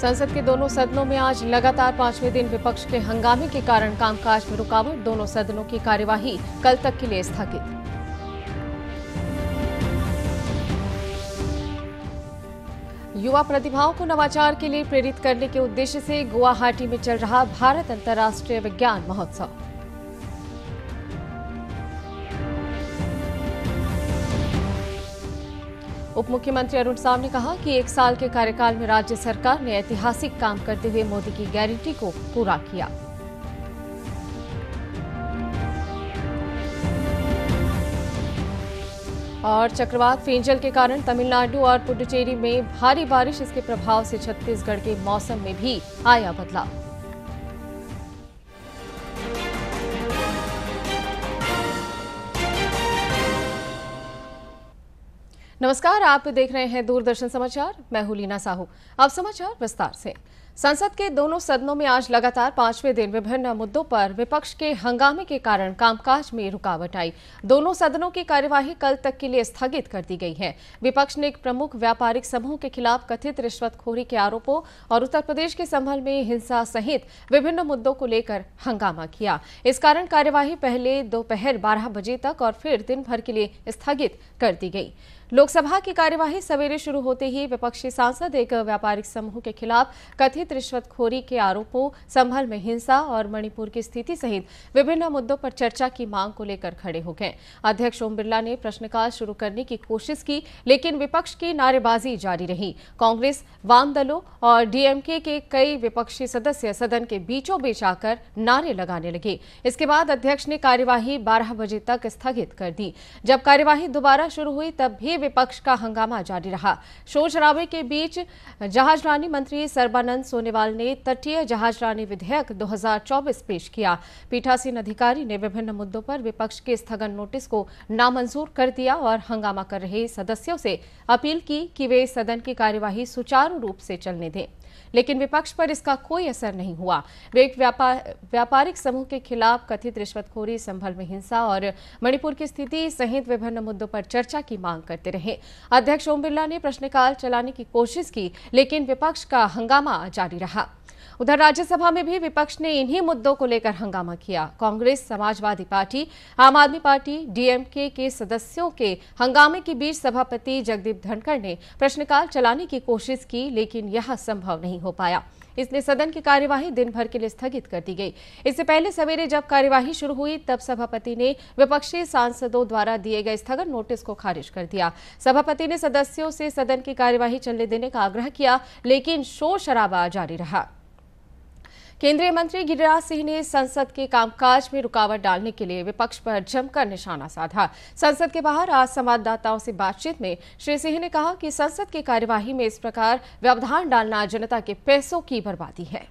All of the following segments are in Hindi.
संसद के दोनों सदनों में आज लगातार पांचवें दिन विपक्ष के हंगामे के कारण कामकाज में रुकावट दोनों सदनों की कार्यवाही कल तक के लिए स्थगित युवा प्रतिभाओं को नवाचार के लिए प्रेरित करने के उद्देश्य से गुवाहाटी में चल रहा भारत अंतर्राष्ट्रीय विज्ञान महोत्सव मुख्यमंत्री अरुण साव ने कहा कि एक साल के कार्यकाल में राज्य सरकार ने ऐतिहासिक काम करते हुए मोदी की गारंटी को पूरा किया और चक्रवात फेंजल के कारण तमिलनाडु और पुडुचेरी में भारी बारिश इसके प्रभाव से छत्तीसगढ़ के मौसम में भी आया बदलाव नमस्कार आप देख रहे हैं दूरदर्शन समाचार मैं हूं लीना साहू अब समाचार विस्तार से संसद के दोनों सदनों में आज लगातार पांचवें दिन विभिन्न मुद्दों पर विपक्ष के हंगामे के कारण कामकाज में रुकावट आई दोनों सदनों की कार्यवाही कल तक के लिए स्थगित कर दी गई है विपक्ष ने एक प्रमुख व्यापारिक समूह के खिलाफ कथित रिश्वतखोरी के आरोपों और उत्तर प्रदेश के संभल में हिंसा सहित विभिन्न मुद्दों को लेकर हंगामा किया इस कारण कार्यवाही पहले दोपहर बारह बजे तक और फिर दिन भर के लिए स्थगित कर दी गई लोकसभा की कार्यवाही सवेरे शुरू होते ही विपक्षी सांसद एक व्यापारिक समूह के खिलाफ कथित कथित रिश्वतखोरी के आरोपों संभल में हिंसा और मणिपुर की स्थिति सहित विभिन्न मुद्दों पर चर्चा की मांग को लेकर खड़े हो गए अध्यक्ष ओम बिरला ने प्रश्नकाल शुरू करने की कोशिश की लेकिन विपक्ष की नारेबाजी जारी रही कांग्रेस वाम दलों और डीएमके के कई विपक्षी सदस्य सदन के बीचों बीच आकर नारे लगाने लगे इसके बाद अध्यक्ष ने कार्यवाही बारह बजे तक स्थगित कर दी जब कार्यवाही दोबारा शुरू हुई तब भी विपक्ष का हंगामा जारी रहा शोर शराबे के बीच जहाजरानी मंत्री सर्बानंद सोनेवाल ने तटीय जहाजरानी विधेयक 2024 पेश किया पीठासीन अधिकारी ने विभिन्न मुद्दों पर विपक्ष के स्थगन नोटिस को नामंजूर कर दिया और हंगामा कर रहे सदस्यों से अपील की कि वे सदन की कार्यवाही सुचारू रूप से चलने दें लेकिन विपक्ष पर इसका कोई असर नहीं हुआ वे एक व्यापा, व्यापारिक समूह के खिलाफ कथित रिश्वतखोरी संभल में हिंसा और मणिपुर की स्थिति सहित विभिन्न मुद्दों पर चर्चा की मांग करते रहे अध्यक्ष ओम बिरला ने प्रश्नकाल चलाने की कोशिश की लेकिन विपक्ष का हंगामा जारी रहा उधर राज्यसभा में भी विपक्ष ने इन्हीं मुद्दों को लेकर हंगामा किया कांग्रेस समाजवादी पार्टी आम आदमी पार्टी डीएमके के सदस्यों के हंगामे के बीच सभापति जगदीप धनखड़ ने प्रश्नकाल चलाने की कोशिश की लेकिन यह संभव नहीं हो पाया इसलिए सदन की कार्यवाही दिन भर के लिए स्थगित कर दी गई इससे पहले सवेरे जब कार्यवाही शुरू हुई तब सभापति ने विपक्षी सांसदों द्वारा दिए गए स्थगन नोटिस को खारिज कर दिया सभापति ने सदस्यों से सदन की कार्यवाही चलने देने का आग्रह किया लेकिन शोर शराबा जारी रहा केंद्रीय मंत्री गिरिराज सिंह ने संसद के कामकाज में रुकावट डालने के लिए विपक्ष पर जमकर निशाना साधा संसद के बाहर आज संवाददाताओं से बातचीत में श्री सिंह ने कहा कि संसद की कार्यवाही में इस प्रकार व्यवधान डालना जनता के पैसों की बर्बादी है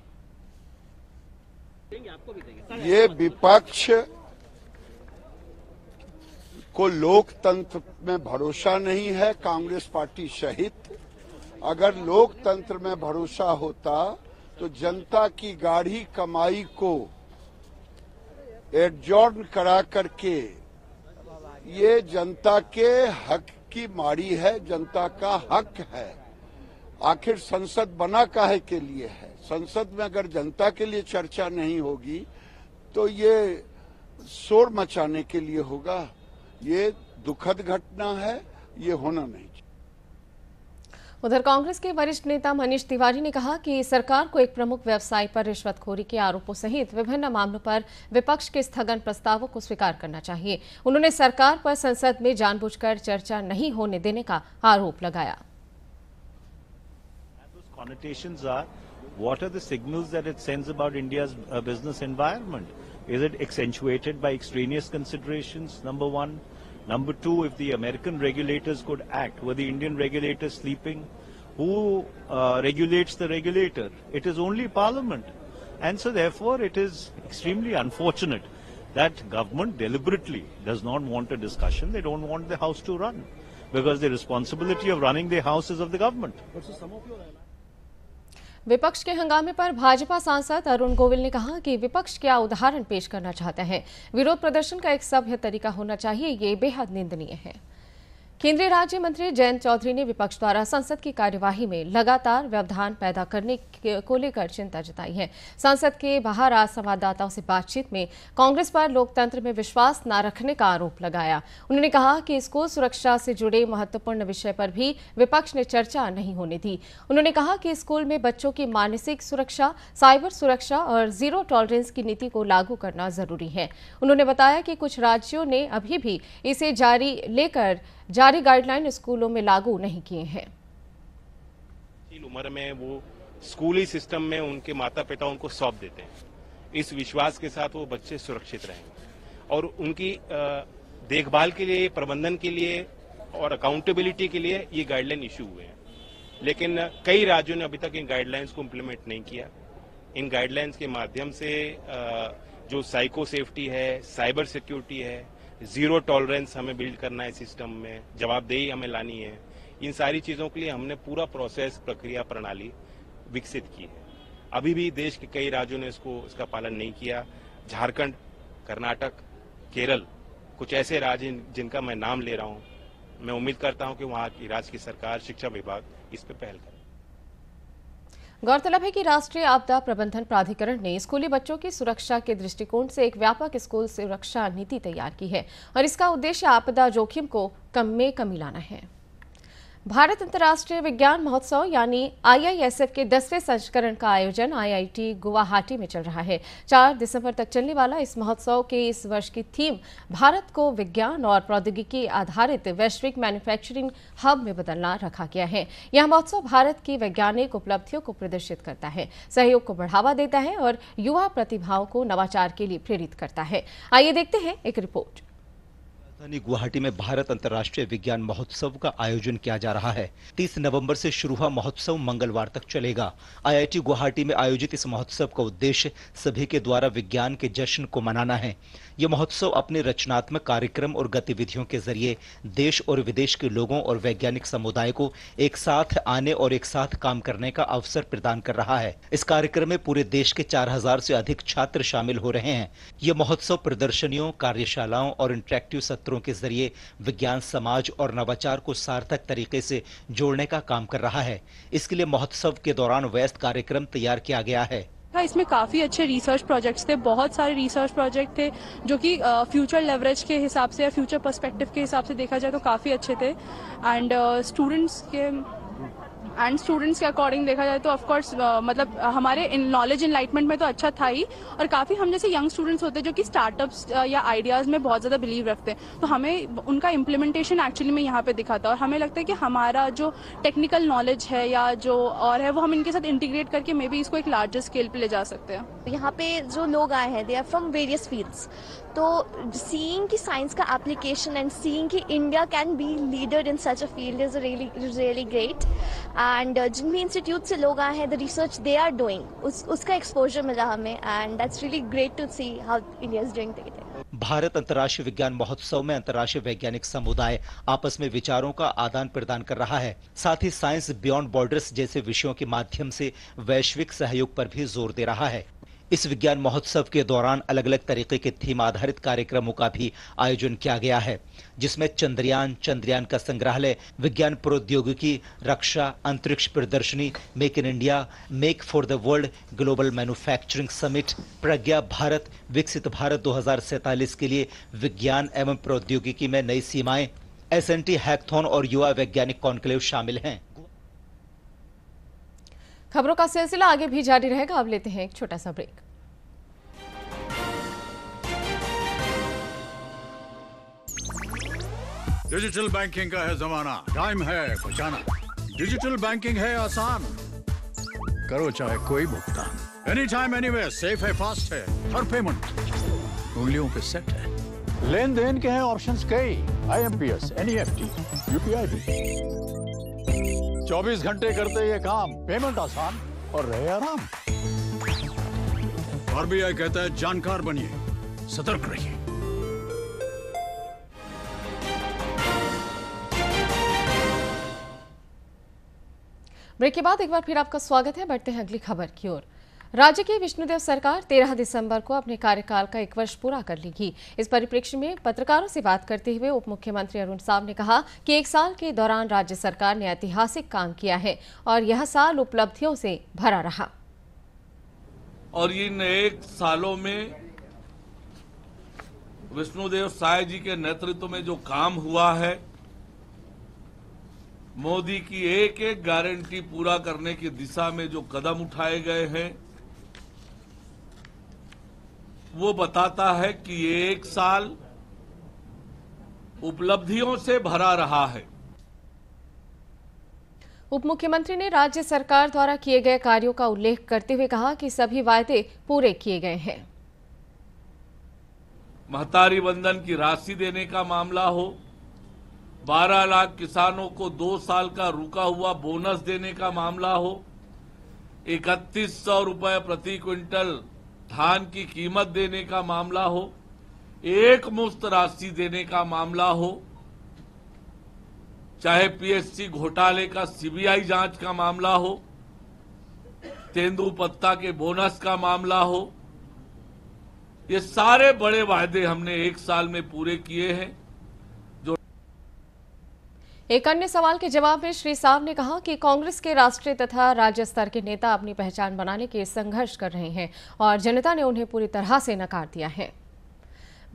ये विपक्ष को लोकतंत्र में भरोसा नहीं है कांग्रेस पार्टी सहित अगर लोकतंत्र में भरोसा होता तो जनता की गाढ़ी कमाई को एडजॉर्न करा करके ये जनता के हक की माड़ी है जनता का हक है आखिर संसद बना काहे के लिए है संसद में अगर जनता के लिए चर्चा नहीं होगी तो ये शोर मचाने के लिए होगा ये दुखद घटना है ये होना नहीं चाहिए उधर कांग्रेस के वरिष्ठ नेता मनीष तिवारी ने कहा कि सरकार को एक प्रमुख व्यवसाय पर रिश्वतखोरी के आरोपों सहित विभिन्न मामलों पर विपक्ष के स्थगन प्रस्तावों को स्वीकार करना चाहिए उन्होंने सरकार पर संसद में जानबूझकर चर्चा नहीं होने देने का आरोप लगाया What are the signals that it sends about India's uh, business environment? Is it accentuated by extraneous considerations, number one? Number two, if the American regulators could act, were the Indian regulators sleeping? Who uh, regulates the regulator? It is only Parliament. And so therefore it is extremely unfortunate that government deliberately does not want a discussion. They don't want the house to run because the responsibility of running the house is of the government. विपक्ष के हंगामे पर भाजपा सांसद अरुण गोविल ने कहा कि विपक्ष क्या उदाहरण पेश करना चाहते हैं विरोध प्रदर्शन का एक सभ्य तरीका होना चाहिए ये बेहद निंदनीय है केंद्रीय राज्य मंत्री जयंत चौधरी ने विपक्ष द्वारा संसद की कार्यवाही में लगातार व्यवधान पैदा करने को लेकर चिंता जताई है संसद के बाहर आज संवाददाताओं से बातचीत में कांग्रेस पर लोकतंत्र में विश्वास न रखने का आरोप लगाया उन्होंने कहा कि स्कूल सुरक्षा से जुड़े महत्वपूर्ण विषय पर भी विपक्ष ने चर्चा नहीं होने दी उन्होंने कहा कि स्कूल में बच्चों की मानसिक सुरक्षा साइबर सुरक्षा और जीरो टॉलरेंस की नीति को लागू करना जरूरी है उन्होंने बताया कि कुछ राज्यों ने अभी भी इसे जारी लेकर जारी गाइडलाइन स्कूलों में लागू नहीं किए हैं उम्र में वो स्कूली सिस्टम में उनके माता पिता उनको सौंप देते हैं इस विश्वास के साथ वो बच्चे सुरक्षित रहेंगे और उनकी देखभाल के लिए प्रबंधन के लिए और अकाउंटेबिलिटी के लिए ये गाइडलाइन इश्यू हुए हैं लेकिन कई राज्यों ने अभी तक इन गाइडलाइंस को इम्प्लीमेंट नहीं किया इन गाइडलाइंस के माध्यम से जो साइको सेफ्टी है साइबर सिक्योरिटी है जीरो टॉलरेंस हमें बिल्ड करना है सिस्टम में जवाबदेही हमें लानी है इन सारी चीजों के लिए हमने पूरा प्रोसेस प्रक्रिया प्रणाली विकसित की है अभी भी देश के कई राज्यों ने इसको इसका पालन नहीं किया झारखंड कर्नाटक केरल कुछ ऐसे राज्य जिनका मैं नाम ले रहा हूं मैं उम्मीद करता हूं कि वहां की राज्य की सरकार शिक्षा विभाग इस पर पहल करें गौरतलब है कि राष्ट्रीय आपदा प्रबंधन प्राधिकरण ने स्कूली बच्चों की सुरक्षा के दृष्टिकोण से एक व्यापक स्कूल सुरक्षा नीति तैयार की है और इसका उद्देश्य आपदा जोखिम को कम में कमी लाना है भारत अंतर्राष्ट्रीय विज्ञान महोत्सव यानी आईआईएसएफ के दसवें संस्करण का आयोजन आईआईटी गुवाहाटी में चल रहा है चार दिसंबर तक चलने वाला इस महोत्सव के इस वर्ष की थीम भारत को विज्ञान और प्रौद्योगिकी आधारित वैश्विक मैन्युफैक्चरिंग हब में बदलना रखा गया है यह महोत्सव भारत की वैज्ञानिक उपलब्धियों को प्रदर्शित करता है सहयोग को बढ़ावा देता है और युवा प्रतिभाओं को नवाचार के लिए प्रेरित करता है आइए देखते हैं एक रिपोर्ट राजधानी गुवाहाटी में भारत अंतर्राष्ट्रीय विज्ञान महोत्सव का आयोजन किया जा रहा है 30 नवंबर से शुरू हुआ महोत्सव मंगलवार तक चलेगा आईआईटी गुवाहाटी में आयोजित इस महोत्सव का उद्देश्य सभी के द्वारा विज्ञान के जश्न को मनाना है ये महोत्सव अपने रचनात्मक कार्यक्रम और गतिविधियों के जरिए देश और विदेश के लोगों और वैज्ञानिक समुदाय को एक साथ आने और एक साथ काम करने का अवसर प्रदान कर रहा है इस कार्यक्रम में पूरे देश के 4000 से अधिक छात्र शामिल हो रहे हैं ये महोत्सव प्रदर्शनियों कार्यशालाओं और इंटरेक्टिव सत्रों के जरिए विज्ञान समाज और नवाचार को सार्थक तरीके से जोड़ने का काम कर रहा है इसके लिए महोत्सव के दौरान व्यस्त कार्यक्रम तैयार किया गया है इसमें काफ़ी अच्छे रिसर्च प्रोजेक्ट्स थे बहुत सारे रिसर्च प्रोजेक्ट थे जो कि फ्यूचर लेवरेज के हिसाब से या फ्यूचर पर्सपेक्टिव के हिसाब से देखा जाए तो काफ़ी अच्छे थे एंड स्टूडेंट्स uh, के एंड स्टूडेंट्स के अकॉर्डिंग देखा जाए तो ऑफकोर्स uh, मतलब uh, हमारे नॉलेज इनलाइटमेंट में तो अच्छा था ही और काफ़ी हम जैसे यंग स्टूडेंट्स होते हैं जो कि स्टार्टअप्स uh, या आइडियाज़ में बहुत ज़्यादा बिलीव रखते हैं तो हमें उनका इम्प्लीमेंटेशन एक्चुअली में यहाँ पे दिखा था और हमें लगता है कि हमारा जो टेक्निकल नॉलेज है या जो और है वो हम इनके साथ इंटीग्रेट करके मे बी इसको एक लार्जर स्केल पे ले जा सकते हैं यहाँ पे जो लोग आए हैं they are from various fields तो सीइंग की साइंस का एप्लीकेशन एंड सीइंग की India can be leader in such a field is really really great and uh, जिन भी इंस्टीट्यूट से लोग आए हैं the research they are doing उसका एक्सपोजर मिला हमें and that's really great to see how India is doing Bharat अंतर्राष्ट्रीय विज्ञान महोत्सव में अंतर्राष्ट्रीय वैज्ञानिक समुदाय आपस में विचारों का आदान प्रदान कर रहा है साथ ही साइंस बियॉन्ड बॉर्डर्स जैसे विषयों के माध्यम से वैश्विक सहयोग पर भी जोर दे रहा है इस विज्ञान महोत्सव के दौरान अलग अलग तरीके के थीम आधारित कार्यक्रमों का भी आयोजन किया गया है जिसमें चंद्रयान चंद्रयान का संग्रहालय विज्ञान प्रौद्योगिकी रक्षा अंतरिक्ष प्रदर्शनी make in India make for the world global manufacturing summit प्रज्ञा भारत विकसित भारत दो के लिए विज्ञान एवं प्रौद्योगिकी में नई सीमाएं एस एन हैकथॉन और युवा वैज्ञानिक कॉन्क्लेव शामिल हैं खबरों का सिलसिला आगे भी जारी रहेगा अब लेते हैं एक छोटा सा ब्रेक डिजिटल बैंकिंग का है जमाना टाइम है बचाना डिजिटल बैंकिंग है आसान करो चाहे कोई भुगतान any time any way safe है फास्ट है हर पेमेंट उंगलियों पे सेट है लेन देन के हैं ऑप्शंस कई I M P S N E F T U P I भी 24 घंटे करते ये काम पेमेंट आसान और रहे आराम आरबीआई कहता है जानकार बनिए सतर्क रहिए ब्रेक के बाद एक बार फिर आपका स्वागत है बढ़ते हैं अगली खबर की ओर राज्य की विष्णुदेव सरकार 13 दिसंबर को अपने कार्यकाल का एक वर्ष पूरा कर लेगी इस परिप्रेक्ष्य में पत्रकारों से बात करते हुए उप मुख्यमंत्री अरुण साव ने कहा कि एक साल के दौरान राज्य सरकार ने ऐतिहासिक काम किया है और यह साल उपलब्धियों से भरा रहा और इन एक सालों में विष्णुदेव साय जी के नेतृत्व में जो काम हुआ है मोदी की एक एक गारंटी पूरा करने की दिशा में जो कदम उठाए गए हैं वो बताता है कि एक साल उपलब्धियों से भरा रहा है उप मुख्यमंत्री ने राज्य सरकार द्वारा किए गए कार्यों का उल्लेख करते हुए कहा कि सभी वायदे पूरे किए गए हैं महतारी बंधन की राशि देने का मामला हो 12 लाख किसानों को दो साल का रुका हुआ बोनस देने का मामला हो इकतीस सौ रुपए प्रति क्विंटल धान की कीमत देने का मामला हो एक मुफ्त राशि देने का मामला हो चाहे पीएससी घोटाले का सीबीआई जांच का मामला हो तेंदुपत्ता के बोनस का मामला हो ये सारे बड़े वायदे हमने एक साल में पूरे किए हैं एक अन्य सवाल के जवाब में श्री साव ने कहा कि कांग्रेस के राष्ट्रीय तथा राज्य स्तर के नेता अपनी पहचान बनाने के संघर्ष कर रहे हैं और जनता ने उन्हें पूरी तरह से नकार दिया है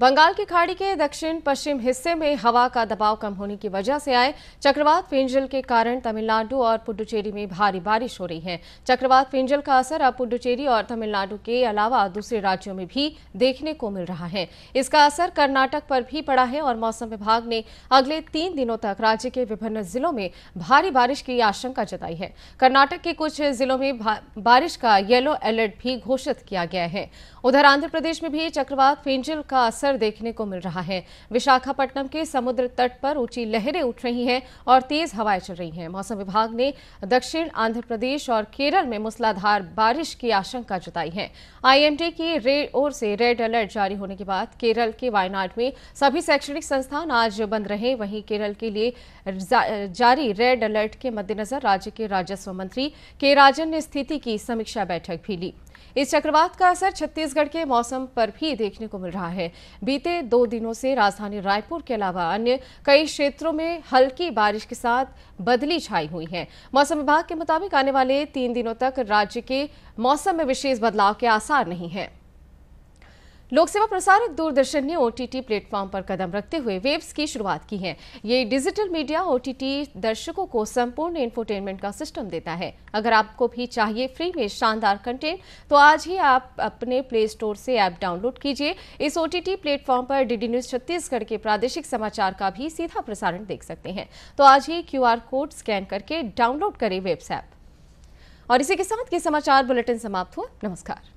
बंगाल की खाड़ी के दक्षिण पश्चिम हिस्से में हवा का दबाव कम होने की वजह से आए चक्रवात फिंजल के कारण तमिलनाडु और पुडुचेरी में भारी बारिश हो रही है चक्रवात फिंजल का असर अब पुडुचेरी और तमिलनाडु के अलावा दूसरे राज्यों में भी देखने को मिल रहा है इसका असर कर्नाटक पर भी पड़ा है और मौसम विभाग ने अगले तीन दिनों तक राज्य के विभिन्न जिलों में भारी बारिश की आशंका जताई है कर्नाटक के कुछ जिलों में बारिश का येलो अलर्ट भी घोषित किया गया है उधर आंध्र प्रदेश में भी चक्रवात फेंजिल का असर देखने को मिल रहा है विशाखापट्टनम के समुद्र तट पर ऊंची लहरें उठ रही हैं और तेज हवाएं चल रही हैं मौसम विभाग ने दक्षिण आंध्र प्रदेश और केरल में मूसलाधार बारिश की आशंका जताई है आईएमडी की ओर से रेड अलर्ट जारी होने के बाद केरल के वायनाड में सभी शैक्षणिक संस्थान आज बंद रहे वहीं केरल के लिए जारी रेड अलर्ट के मद्देनजर राज्य के राजस्व मंत्री के राजन ने स्थिति की समीक्षा बैठक भी ली इस चक्रवात का असर छत्तीसगढ़ के मौसम पर भी देखने को मिल रहा है बीते दो दिनों से राजधानी रायपुर के अलावा अन्य कई क्षेत्रों में हल्की बारिश के साथ बदली छाई हुई है मौसम विभाग के मुताबिक आने वाले तीन दिनों तक राज्य के मौसम में विशेष बदलाव के आसार नहीं है लोक सेवा प्रसारक दूरदर्शन ने ओटीटी प्लेटफॉर्म पर कदम रखते हुए वेब्स की शुरुआत की है ये डिजिटल मीडिया ओटीटी दर्शकों को संपूर्ण इंफोटेनमेंट का सिस्टम देता है अगर आपको भी चाहिए फ्री में शानदार कंटेंट तो आज ही आप अपने प्ले स्टोर से ऐप डाउनलोड कीजिए इस ओटीटी प्लेटफॉर्म पर डीडी न्यूज छत्तीसगढ़ के प्रादेशिक समाचार का भी सीधा प्रसारण देख सकते हैं तो आज ही क्यू कोड स्कैन करके डाउनलोड करें वेब्स ऐप और इसी के साथ ये समाचार बुलेटिन समाप्त हुआ नमस्कार